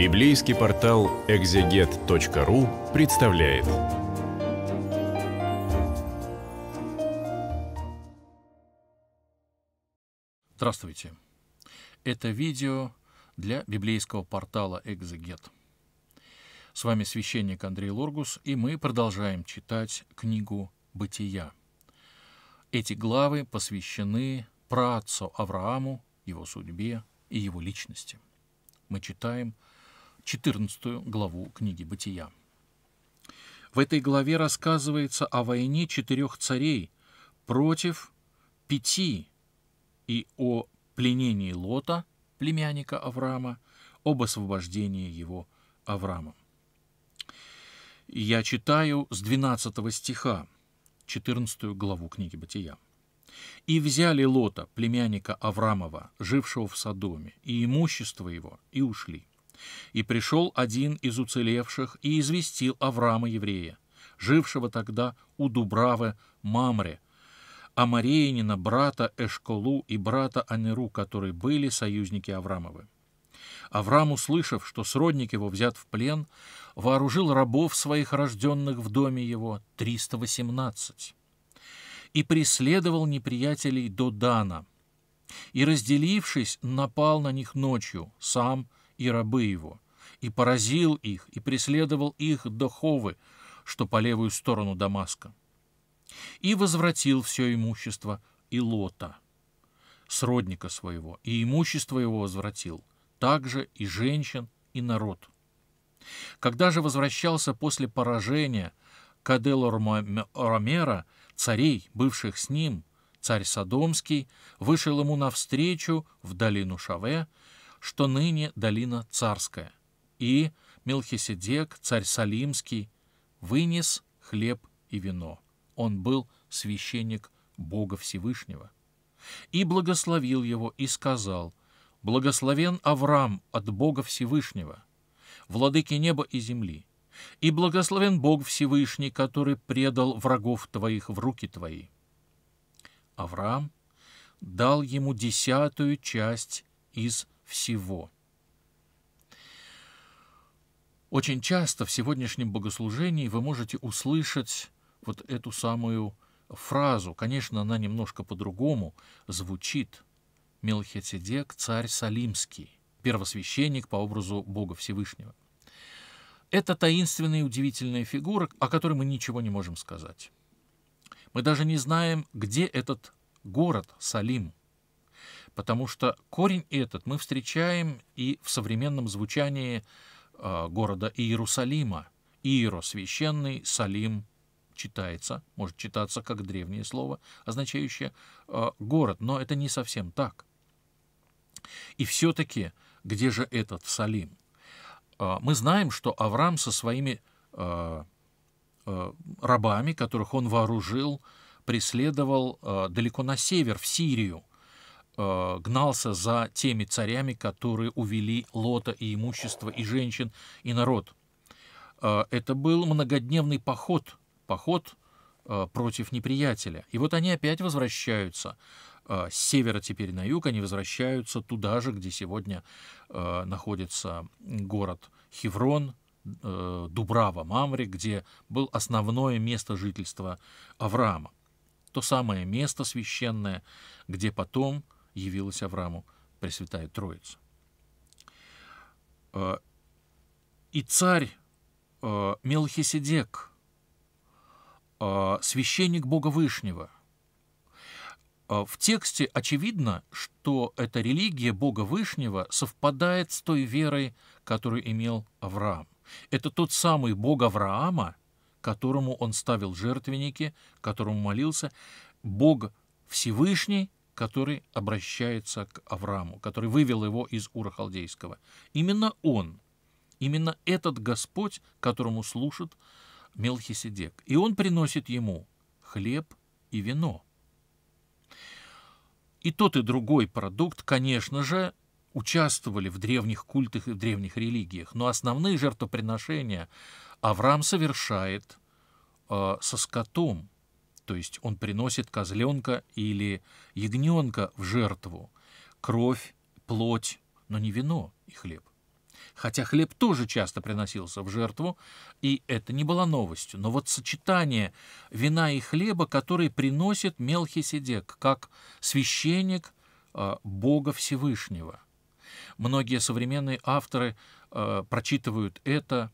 Библейский портал экзегет.ру представляет. Здравствуйте. Это видео для библейского портала «Экзегет». С вами священник Андрей Лоргус, и мы продолжаем читать книгу «Бытия». Эти главы посвящены праотцу Аврааму, его судьбе и его личности. Мы читаем – 14 главу книги «Бытия». В этой главе рассказывается о войне четырех царей против пяти и о пленении Лота, племянника Авраама, об освобождении его Авраамом. Я читаю с 12 стиха 14 главу книги «Бытия». «И взяли Лота, племянника Авраамова, жившего в Содоме, и имущество его, и ушли. И пришел один из уцелевших и известил Авраама еврея, жившего тогда у Дубравы Мамре, а Мариянина, брата Эшколу и брата Анеру, которые были союзники Аврамовы. Авраам, услышав, что сродник его взят в плен, вооружил рабов своих, рожденных в доме его, 318, и преследовал неприятелей до Дана, и, разделившись, напал на них ночью, сам – и рабы его, и поразил их, и преследовал их до Ховы, что по левую сторону Дамаска, и возвратил все имущество и Лота, сродника своего, и имущество его возвратил, также и женщин, и народ. Когда же возвращался после поражения Кадел Ромера, царей, бывших с ним, царь Содомский, вышел ему навстречу в долину Шаве что ныне долина царская. И Мелхиседек, царь Салимский, вынес хлеб и вино. Он был священник Бога Всевышнего. И благословил его и сказал, «Благословен Авраам от Бога Всевышнего, владыки неба и земли, и благословен Бог Всевышний, который предал врагов твоих в руки твои». Авраам дал ему десятую часть из всего. Очень часто в сегодняшнем богослужении вы можете услышать вот эту самую фразу. Конечно, она немножко по-другому звучит. Мелхиседек, царь Салимский, первосвященник по образу Бога Всевышнего. Это таинственная и удивительная фигура, о которой мы ничего не можем сказать. Мы даже не знаем, где этот город Салим – потому что корень этот мы встречаем и в современном звучании э, города Иерусалима. Иеро – священный, Салим – читается, может читаться как древнее слово, означающее э, город, но это не совсем так. И все-таки, где же этот Салим? Э, мы знаем, что Авраам со своими рабами, которых он вооружил, преследовал далеко на север, в Сирию – э, гнался за теми царями, которые увели Лота и имущество, и женщин, и народ. Э, это был многодневный поход, поход э, против неприятеля. И вот они опять возвращаются э, с севера теперь на юг, они возвращаются туда же, где сегодня э, находится город Хеврон, э, Дубрава, Мамри, где был основное место жительства Авраама. То самое место священное, где потом явилась Аврааму Пресвятая Троица. Э, и царь э, Мелхиседек, э, священник Бога Вышнего. В тексте очевидно, что эта религия Бога Вышнего совпадает с той верой, которую имел Авраам. Это тот самый Бог Авраама, которому он ставил жертвенники, которому молился, Бог Всевышний, который обращается к Аврааму, который вывел его из Ура Халдейского. Именно он, именно этот Господь, которому слушает Мелхиседек. И он приносит ему хлеб и вино. И тот, и другой продукт, конечно же, участвовали в древних культах и в древних религиях. Но основные жертвоприношения Авраам совершает э, со скотом, то есть он приносит козленка или ягненка в жертву, кровь, плоть, но не вино и хлеб. Хотя хлеб тоже часто приносился в жертву, и это не было новостью. Но вот сочетание вина и хлеба, который приносит Мелхиседек как священник а, Бога Всевышнего. Многие современные авторы а, прочитывают это,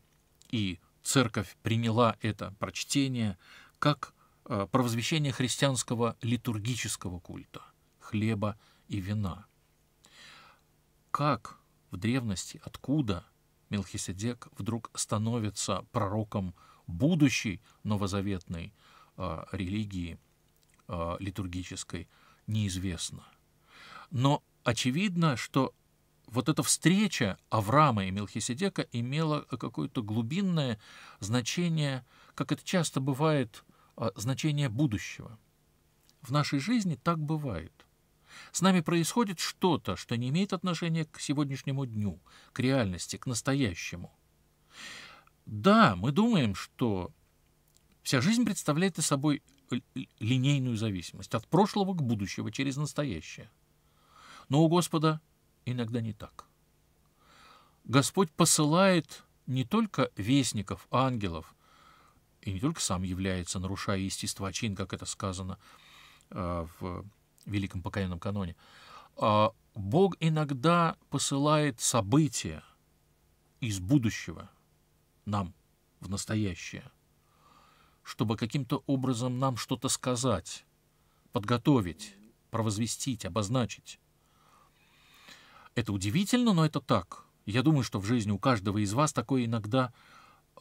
и церковь приняла это прочтение как Э, провозвещение христианского литургического культа – хлеба и вина. Как в древности, откуда Мелхиседек вдруг становится пророком будущей новозаветной э, религии э, литургической, неизвестно. Но очевидно, что вот эта встреча Авраама и Мелхиседека имела какое-то глубинное значение, как это часто бывает а, значение будущего. В нашей жизни так бывает. С нами происходит что-то, что не имеет отношения к сегодняшнему дню, к реальности, к настоящему. Да, мы думаем, что вся жизнь представляет собой линейную зависимость от прошлого к будущего через настоящее. Но у Господа иногда не так. Господь посылает не только вестников, ангелов, и не только сам является, нарушая естество чин, как это сказано э, в Великом Покаянном каноне, а, Бог иногда посылает события из будущего нам в настоящее, чтобы каким-то образом нам что-то сказать, подготовить, провозвестить, обозначить. Это удивительно, но это так. Я думаю, что в жизни у каждого из вас такое иногда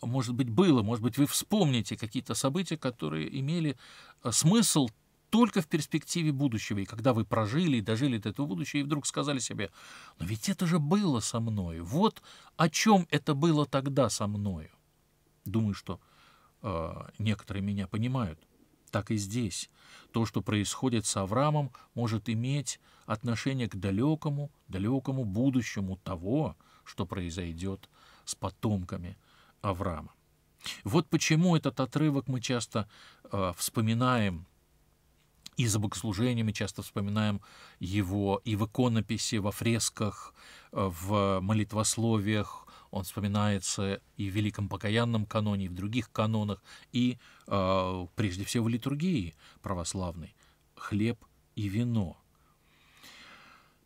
может быть, было, может быть, вы вспомните какие-то события, которые имели э, смысл только в перспективе будущего. И когда вы прожили и дожили до этого будущего, и вдруг сказали себе, но ведь это же было со мной, Вот о чем это было тогда со мною. Думаю, что э, некоторые меня понимают. Так и здесь. То, что происходит с Авраамом, может иметь отношение к далекому, далекому будущему того, что произойдет с потомками Авраама. Вот почему этот отрывок мы часто э, вспоминаем, и за богослужениями часто вспоминаем его и в иконописи, во фресках, э, в молитвословиях, он вспоминается и в Великом Покаянном каноне, и в других канонах, и э, прежде всего в литургии православной «Хлеб и вино».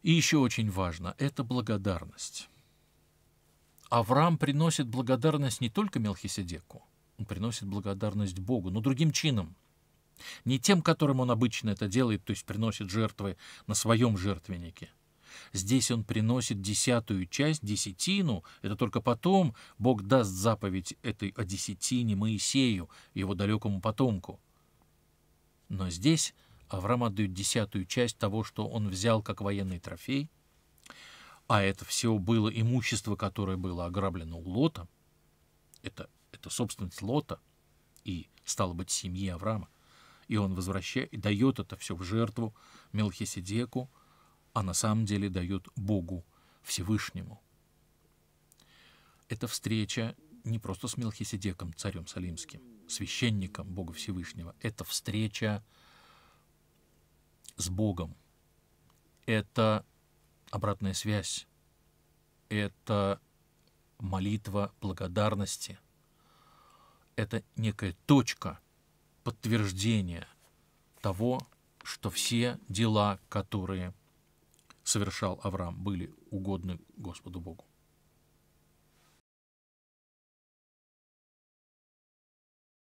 И еще очень важно – это благодарность. Авраам приносит благодарность не только Мелхиседеку, он приносит благодарность Богу, но другим чином. Не тем, которым он обычно это делает, то есть приносит жертвы на своем жертвеннике. Здесь он приносит десятую часть, десятину. Это только потом Бог даст заповедь этой о десятине Моисею, его далекому потомку. Но здесь Авраам отдает десятую часть того, что он взял как военный трофей – а это все было имущество, которое было ограблено у Лота, это, это собственность Лота и, стало быть, семьи Авраама, и он возвращает, и дает это все в жертву Мелхиседеку, а на самом деле дает Богу Всевышнему. Эта встреча не просто с Мелхиседеком, царем Салимским, священником Бога Всевышнего, это встреча с Богом. Это обратная связь — это молитва благодарности. Это некая точка подтверждения того, что все дела, которые совершал Авраам, были угодны Господу Богу.